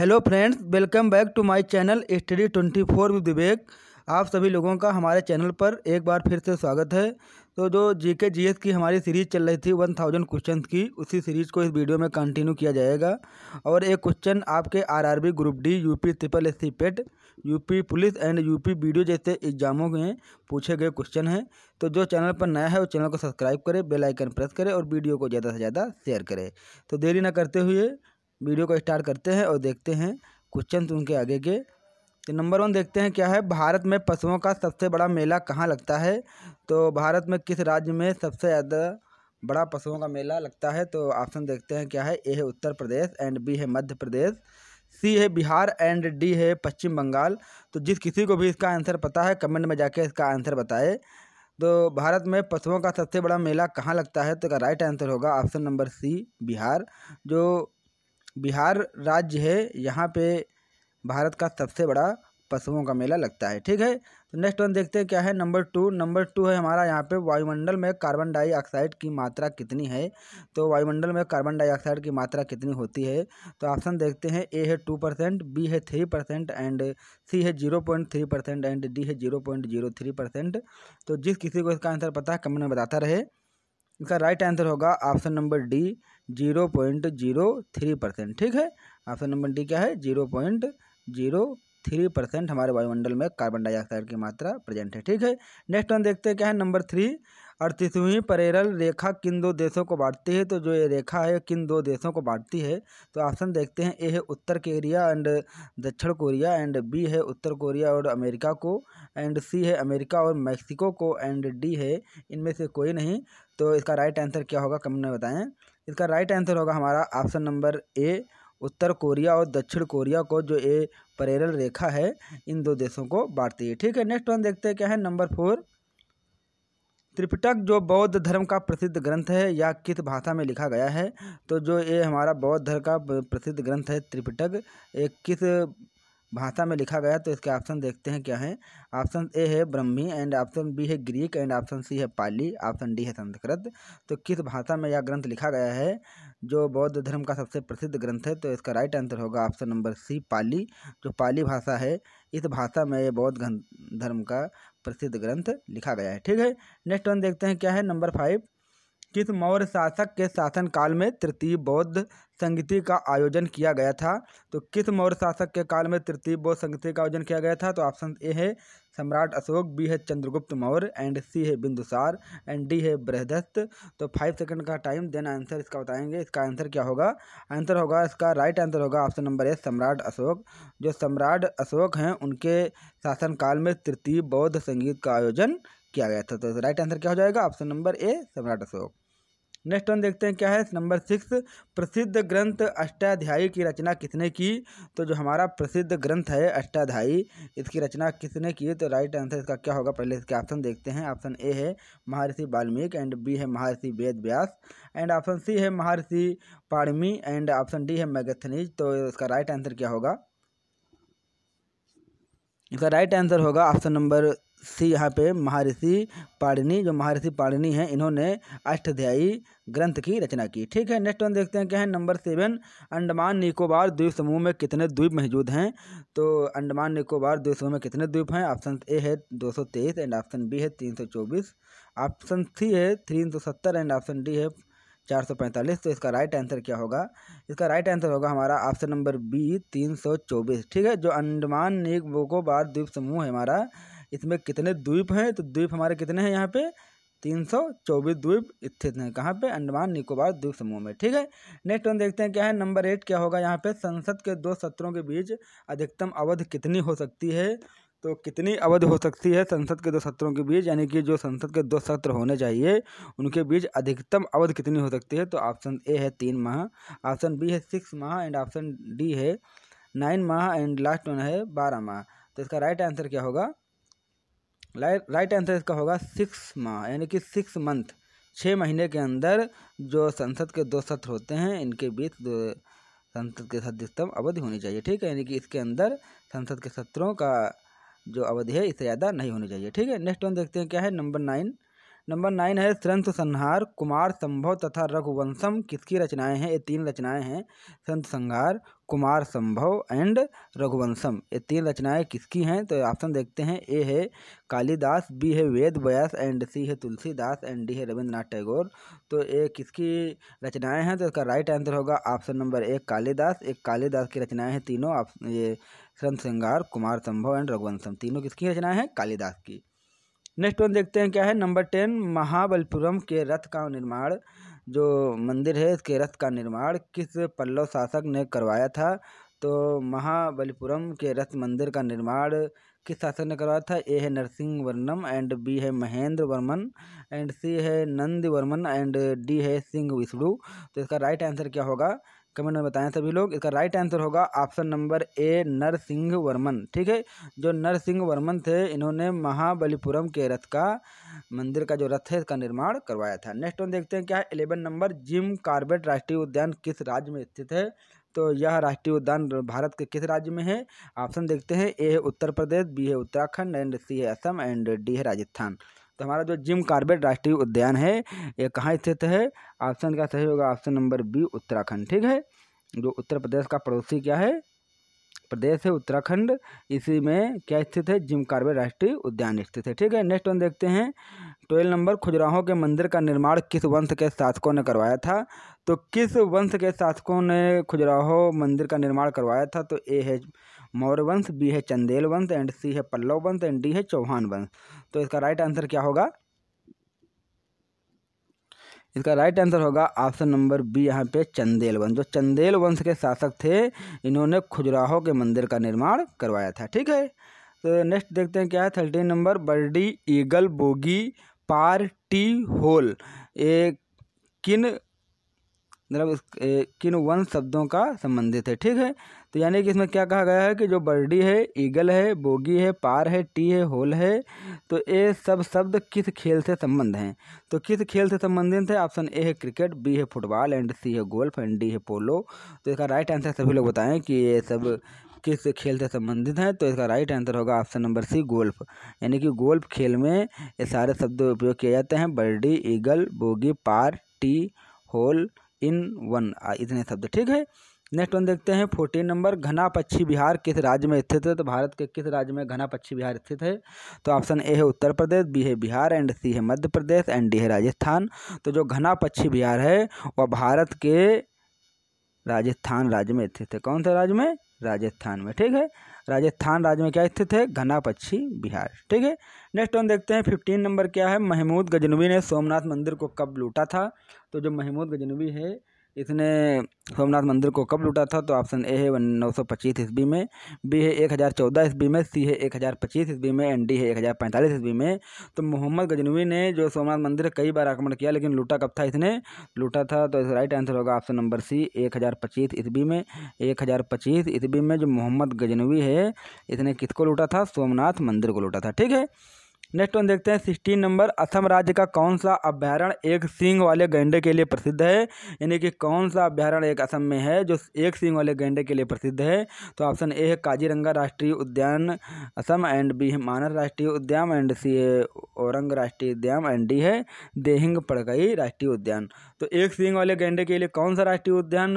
hello friends welcome back to my channel study twenty four with Vivek आप सभी लोगों का हमारे चैनल पर एक बार फिर से स्वागत है तो जो जी के जी एस की हमारी सीरीज़ चल रही थी वन थाउजेंड क्वेश्चन की उसी सीरीज़ को इस वीडियो में कंटिन्यू किया जाएगा और एक क्वेश्चन आपके RRB group D UP triple S C PET UP police and UP VDO जैसे एग्जामों में पूछे गए क्वेश्चन हैं तो जो चैनल पर नया है वो चैनल को सब्सक्राइब करें बेलाइकन प्रेस करें और वीडियो को ज़्यादा से ज़्यादा शेयर करें तो देरी ना करते हुए वीडियो को स्टार्ट करते हैं और देखते हैं क्वेश्चन उनके आगे के तो नंबर वन देखते हैं क्या है भारत में पशुओं का सबसे बड़ा मेला कहाँ लगता है तो भारत में किस राज्य में सबसे ज़्यादा बड़ा पशुओं का मेला लगता है तो ऑप्शन देखते हैं क्या है ए है उत्तर प्रदेश एंड बी है मध्य प्रदेश सी है बिहार एंड डी है पश्चिम बंगाल तो जिस किसी को भी इसका आंसर पता है कमेंट में जाके इसका आंसर बताए तो भारत में पशुओं का सबसे बड़ा मेला कहाँ लगता है तो इसका राइट आंसर होगा ऑप्शन नंबर सी बिहार जो बिहार राज्य है यहाँ पे भारत का सबसे बड़ा पशुओं का मेला लगता है ठीक है तो नेक्स्ट वन देखते हैं क्या है नंबर टू नंबर टू है हमारा यहाँ पे वायुमंडल में कार्बन डाइऑक्साइड की मात्रा कितनी है तो वायुमंडल में कार्बन डाइऑक्साइड की मात्रा कितनी होती है तो ऑप्शन देखते हैं ए है टू परसेंट बी है थ्री परसेंट एंड सी है zero point three percent and D है zero point zero three percent तो जिस किसी को इसका आंसर पता है कमेंट में बताता रहे इसका राइट आंसर होगा option number D zero point zero three percent ठीक है ऑप्शन नंबर डी क्या है zero point zero three percent हमारे वायुमंडल में कार्बन डाइऑक्साइड की मात्रा प्रेजेंट है ठीक है नेक्स्ट वन देखते हैं क्या है नंबर थ्री अड़तीसवीं परेरल रेखा किन दो देशों को बांटती है तो जो ये रेखा है किन दो देशों को बांटती है तो ऑप्शन देखते हैं ए है उत्तर कोरिया एंड दक्षिण कोरिया एंड बी है उत्तर कोरिया और अमेरिका को एंड सी है अमेरिका और मैक्सिको को एंड डी है इनमें से कोई नहीं तो इसका राइट आंसर क्या होगा कमेंट में बताएं इसका राइट आंसर होगा हमारा ऑप्शन नंबर ए उत्तर कोरिया और दक्षिण कोरिया को जो ये परेरल रेखा है इन दो देशों को बांटती है ठीक है नेक्स्ट वन देखते हैं क्या है नंबर फोर त्रिपिटक जो बौद्ध धर्म का प्रसिद्ध ग्रंथ है या किस भाषा में लिखा गया है तो जो ये हमारा बौद्ध धर्म का प्रसिद्ध ग्रंथ है त्रिपिटक ये किस भाषा में लिखा गया तो इसके ऑप्शन देखते हैं क्या है ऑप्शन ए है ब्रह्मी एंड ऑप्शन बी है ग्रीक एंड ऑप्शन सी है पाली ऑप्शन डी है संस्कृत तो किस भाषा में यह ग्रंथ लिखा गया है जो बौद्ध धर्म का सबसे प्रसिद्ध ग्रंथ है तो इसका राइट आंसर होगा ऑप्शन नंबर सी पाली जो पाली भाषा है इस भाषा में यह बौद्ध धर्म का प्रसिद्ध ग्रंथ लिखा गया है ठीक है नेक्स्ट वन देखते हैं क्या है नंबर फाइव किस मौर्य शासक के शासनकाल में तृतीय बौद्ध संगीति का आयोजन किया गया था तो किस मौर्य शासक के काल में तृतीय बौद्ध संगीति का आयोजन किया गया था तो ऑप्शन ए है सम्राट अशोक बी है चंद्रगुप्त मौर्य एंड सी है बिंदुसार एंड डी है बृहदस्त तो फाइव सेकंड का टाइम देन आंसर इसका बताएंगे इसका आंसर क्या होगा आंसर होगा इसका राइट आंसर होगा ऑप्शन नंबर ए सम्राट अशोक जो सम्राट अशोक हैं उनके शासनकाल में तृतीय बौद्ध संगीत का आयोजन किया गया था तो राइट आंसर क्या हो जाएगा ऑप्शन नंबर ए सम्राट अशोक नेक्स्ट वन देखते हैं क्या है नंबर सिक्स प्रसिद्ध ग्रंथ अष्टाध्यायी की रचना किसने की तो जो हमारा प्रसिद्ध ग्रंथ है अष्टाध्यायी इसकी रचना किसने की तो राइट आंसर इसका क्या होगा पहले इसके ऑप्शन देखते हैं ऑप्शन ए है महर्षि वाल्मीकि एंड बी है महर्षि वेद व्यास एंड ऑप्शन सी है महर्षि पाड़मी एंड ऑप्शन डी है मैगथनीज तो इसका राइट आंसर क्या होगा इसका राइट आंसर होगा ऑप्शन नंबर सी यहाँ पे महर्षि पाड़िनी जो महर्षि पाड़िनी हैं इन्होंने अष्टाध्यायी ग्रंथ की रचना की ठीक है नेक्स्ट वन देखते हैं क्या है नंबर सेवन अंडमान निकोबार द्वीप समूह में कितने द्वीप मौजूद हैं तो अंडमान निकोबार द्वीप समूह में कितने द्वीप हैं ऑप्शन ए है दो सौ तेईस एंड ऑप्शन बी है तीन सौ चौबीस ऑप्शन सी है तीन सौ सत्तर एंड ऑप्शन डी है चार सौ पैंतालीस तो इसका राइट आंसर क्या होगा इसका राइट आंसर होगा हमारा ऑप्शन नंबर बी तीन सौ चौबीस ठीक है जो अंडमान निकोबार द्वीप समूह है हमारा इसमें कितने द्वीप हैं तो द्वीप हमारे कितने हैं यहाँ पे तीन सौ चौबीस द्वीप स्थित हैं कहाँ पे अंडमान निकोबार द्वीप समूह में ठीक है नेक्स्ट वन देखते हैं क्या है नंबर एट क्या होगा यहाँ पे संसद के दो सत्रों के बीच अधिकतम अवध कितनी हो सकती है तो कितनी अवध हो सकती है संसद के दो सत्रों के बीच यानी कि जो संसद के दो सत्र होने चाहिए उनके बीच अधिकतम अवध कितनी हो सकती है तो ऑप्शन ए है तीन माह ऑप्शन बी है सिक्स माह एंड ऑप्शन डी है नाइन माह एंड लास्ट वन है बारह माह तो इसका राइट आंसर क्या होगा राइट आंसर इसका होगा सिक्स माह यानी कि सिक्स मंथ छः महीने के अंदर जो संसद के दो सत्र होते हैं इनके बीच संसद के सदस्यतम अवधि होनी चाहिए ठीक है यानी कि इसके अंदर संसद के सत्रों का जो अवधि है इससे ज़्यादा नहीं होनी चाहिए ठीक है नेक्स्ट वन देखते हैं क्या है नंबर नाइन नंबर नाइन है संत संहार कुमार संभव तथा रघुवंशम किसकी रचनाएं हैं ये तीन रचनाएं हैं संत संहार कुमार संभव एंड रघुवंशम ये तीन रचनाएं किसकी हैं तो ऑप्शन देखते हैं ए है कालिदास बी है वेद व्यास एंड सी है तुलसीदास एंड डी है रविंद्रनाथ टैगोर तो ये किसकी रचनाएं हैं तो इसका राइट आंसर होगा ऑप्शन नंबर एक कालिदास एक कालिदास की रचनाएं हैं तीनों ये संत श्रृंगार कुमार संभव एंड रघुवंशम तीनों किसकी रचनाएं हैं कालिदास की नेक्स्ट वन देखते हैं क्या है नंबर टेन महाबलपुरम के रथ का निर्माण जो मंदिर है इसके रथ का निर्माण किस पल्लव शासक ने करवाया था तो महाबलीपुरम के रथ मंदिर का निर्माण किस शासक ने करवाया था ए है नरसिंह वर्णम एंड बी है महेंद्र वर्मन एंड सी है नंद वर्मन एंड डी है सिंह विष्णु तो इसका राइट आंसर क्या होगा कमेंट में बताएं सभी लोग इसका राइट आंसर होगा option number A Narasimha Varman ठीक है जो नरसिंह वर्मन थे इन्होंने महाबलीपुरम के रथ का मंदिर का जो रथ है इसका निर्माण करवाया था नेक्स्ट वन देखते हैं क्या है एलेवन नंबर जिम कार्बेट राष्ट्रीय उद्यान किस राज्य में स्थित है तो यह राष्ट्रीय उद्यान भारत के किस राज्य में है ऑप्शन देखते हैं ए है उत्तर प्रदेश बी है उत्तराखंड एंड सी है असम एंड डी है राजस्थान तो हमारा जो जिम कार्बेट राष्ट्रीय उद्यान है ये कहाँ स्थित है ऑप्शन का सही होगा ऑप्शन नंबर बी उत्तराखंड ठीक है जो उत्तर प्रदेश का पड़ोसी क्या है प्रदेश है उत्तराखंड इसी में क्या स्थित है जिम कार्बेट राष्ट्रीय उद्यान स्थित है ठीक है नेक्स्ट वन देखते हैं ट्वेल्व नंबर खुजराहों के मंदिर का निर्माण किस वंश के शासकों ने करवाया था तो किस वंश के शासकों ने खुजराहो मंदिर का निर्माण करवाया था तो ए है मौर्य वंश बी है चंदेल वंश एंड सी है पल्लव वंश एंड डी है चौहान वंश तो इसका राइट आंसर क्या होगा इसका राइट आंसर होगा ऑप्शन नंबर बी यहाँ पे चंदेल वंश जो चंदेल वंश के शासक थे इन्होंने खुजराहो के मंदिर का निर्माण करवाया था ठीक है तो नेक्स्ट देखते हैं क्या है thirteen number birdie eagle bogey par tee hole एक किन मतलब किन वन शब्दों का संबंधित है ठीक है तो यानी कि इसमें क्या कहा गया है कि जो बर्डी है ईगल है बोगी है पार है टी है होल है तो ये सब शब्द किस खेल से संबंध हैं तो किस खेल से संबंधित है ऑप्शन ए है क्रिकेट बी है फुटबॉल एंड सी है गोल्फ एंड डी है पोलो तो इसका राइट आंसर सभी लोग बताएं कि ये सब किस खेल से संबंधित हैं तो इसका राइट आंसर होगा ऑप्शन नंबर सी गोल्फ यानी कि गोल्फ खेल में ये सारे शब्द उपयोग किए जाते हैं birdie eagle bogey par tee hole in one इतने शब्द ठीक है नेक्स्ट वन देखते हैं फोर्टीन नंबर घना पक्षी बिहार किस राज्य में स्थित है तो भारत के किस राज्य में घना पक्षी बिहार स्थित है तो ऑप्शन ए है उत्तर प्रदेश बी है बिहार एंड सी है मध्य प्रदेश एंड डी है राजस्थान तो जो घना पक्षी बिहार है वह भारत के राजस्थान राज्य में स्थित है कौन से राज्य में राजस्थान में ठीक है राजस्थान राज्य में क्या स्थित है घना पक्षी बिहार ठीक है नेक्स्ट हम देखते हैं फिफ्टीन नंबर क्या है महमूद गजनवी ने सोमनाथ मंदिर को कब लूटा था तो जो महमूद गजनवी है इसने सोमनाथ मंदिर को कब लूटा था तो ऑप्शन ए है नौ सौ पच्चीस ईस्वी में बी है एक हज़ार चौदह ईस्वी में सी है एक हज़ार पच्चीस ईस्वी में एंड डी है एक हज़ार पैंतालीस ईस्वी में तो मोहम्मद गजनवी ने जो सोमनाथ मंदिर कई बार आक्रमण किया लेकिन लूटा कब था इसने लूटा था तो इसका राइट आंसर होगा ऑप्शन नंबर सी एक हज़ार पच्चीस ईस्वी में एक हज़ार पच्चीस ईस्वी में जो मोहम्मद गजनवी है इसने किसको लूटा था सोमनाथ मंदिर को लूटा था ठीक है नेक्स्ट वन देखते हैं सिक्सटीन नंबर असम राज्य का कौन सा अभ्यारण एक सिंह वाले गैंडे के लिए प्रसिद्ध है यानी कि कौन सा अभ्यारण्य एक असम में है जो एक सिंह वाले गैंडे के लिए प्रसिद्ध है तो ऑप्शन ए है काजीरंगा राष्ट्रीय उद्यान असम एंड बी है मानस राष्ट्रीय उद्यान एंड सी है औरंग राष्ट्रीय उद्यान एंड डी है देहिंग पड़गई राष्ट्रीय उद्यान तो एक सींग वाले गेंडे के लिए कौन सा राष्ट्रीय उद्यान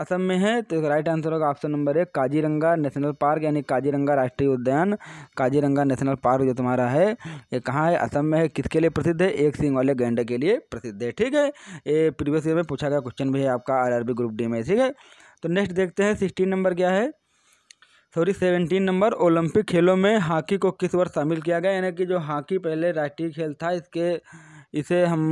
असम में है तो राइट आंसर होगा ऑप्शन नंबर एक काजीरंगा नेशनल पार्क यानी काजीरंगा राष्ट्रीय उद्यान काजीरंगा नेशनल पार्क जो तुम्हारा है ये कहाँ है असम में है किसके लिए प्रसिद्ध है एक सींग वाले गेंडे के लिए प्रसिद्ध है ठीक है ये प्रीवियस ईयर में पूछा गया क्वेश्चन भी है आपका आर ग्रुप डी में ठीक है तो नेक्स्ट देखते हैं सिक्सटीन नंबर क्या है सॉरी सेवनटीन नंबर ओलंपिक खेलों में हॉकी को किस वर्ष शामिल किया गया यानी कि जो हॉकी पहले राष्ट्रीय खेल था इसके इसे हम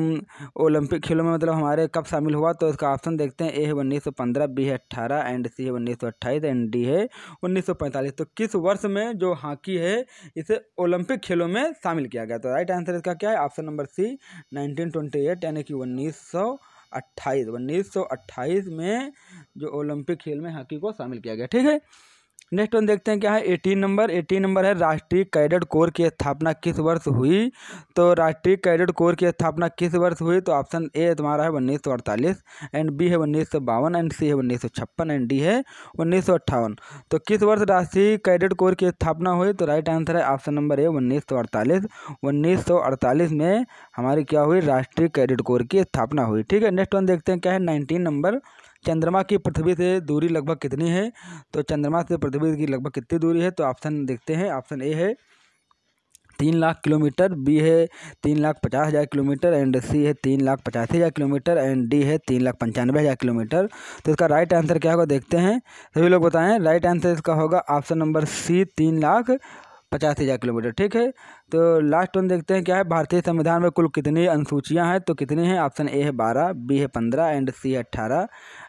ओलंपिक खेलों में मतलब हमारे कब शामिल हुआ तो इसका ऑप्शन देखते हैं ए है उन्नीस सौ पंद्रह बी है अट्ठारह एंड सी है उन्नीस सौ अट्ठाईस एंड डी है उन्नीस सौ पैंतालीस तो किस वर्ष में जो हॉकी है इसे ओलंपिक खेलों में शामिल किया गया तो राइट आंसर इसका क्या है option number C nineteen twenty eight यानी कि उन्नीस सौ अट्ठाईस उन्नीस सौ अट्ठाईस में जो ओलंपिक खेल में हॉकी को शामिल किया गया ठीक है नेक्स्ट वन देखते हैं क्या है एटीन नंबर एटीन नंबर है राष्ट्रीय कैडेट कोर की स्थापना किस वर्ष हुई तो राष्ट्रीय कैडेट कोर की स्थापना किस वर्ष हुई तो ऑप्शन ए तुम्हारा है उन्नीस सौ अड़तालीस एंड बी है उन्नीस सौ बावन एंड सी है उन्नीस सौ छप्पन एंड डी है उन्नीस सौ अट्ठावन तो किस वर्ष राष्ट्रीय कैडेट कोर की स्थापना हुई तो राइट आंसर है ऑप्शन नंबर ए उन्नीस सौ अड़तालीस उन्नीस सौ अड़तालीस में हमारी क्या हुई राष्ट्रीय कैडेट कोर की स्थापना हुई ठीक है नेक्स्ट वन देखते हैं क्या है नाइनटीन नंबर चंद्रमा की पृथ्वी से दूरी लगभग कितनी है तो चंद्रमा से पृथ्वी की लगभग कितनी दूरी है तो ऑप्शन देखते हैं ऑप्शन ए है तीन लाख किलोमीटर बी है तीन लाख पचास हज़ार किलोमीटर एंड सी है तीन लाख पचासी हज़ार किलोमीटर एंड डी है तीन लाख पंचानवे हज़ार किलोमीटर तो इसका राइट आंसर क्या होगा देखते हैं सभी लोग बताएं राइट आंसर इसका होगा ऑप्शन नंबर सी तीन लाख पचास हज़ार किलोमीटर ठीक है तो लास्ट वन देखते हैं क्या है भारतीय संविधान में कुल कितनी अनुसूचियाँ हैं तो कितनी हैं ऑप्शन ए है बारह बी है पंद्रह एंड सी है अट्ठारह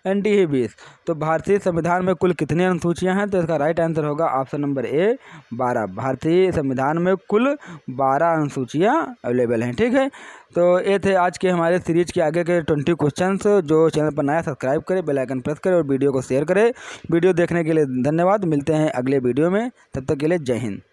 एंड डी है बीस तो भारतीय संविधान में कुल कितनी अनुसूचियाँ हैं तो इसका राइट आंसर होगा ऑप्शन नंबर ए बारह भारतीय संविधान में कुल बारह अनुसूचियाँ अवेलेबल हैं ठीक है तो ये थे आज के हमारे सीरीज के आगे के ट्वेंटी क्वेश्चन जो चैनल पर नया सब्सक्राइब करें बेलाइकन प्रेस करें और वीडियो को शेयर करें वीडियो देखने के लिए धन्यवाद मिलते हैं अगले वीडियो में तब तक के लिए जय हिंद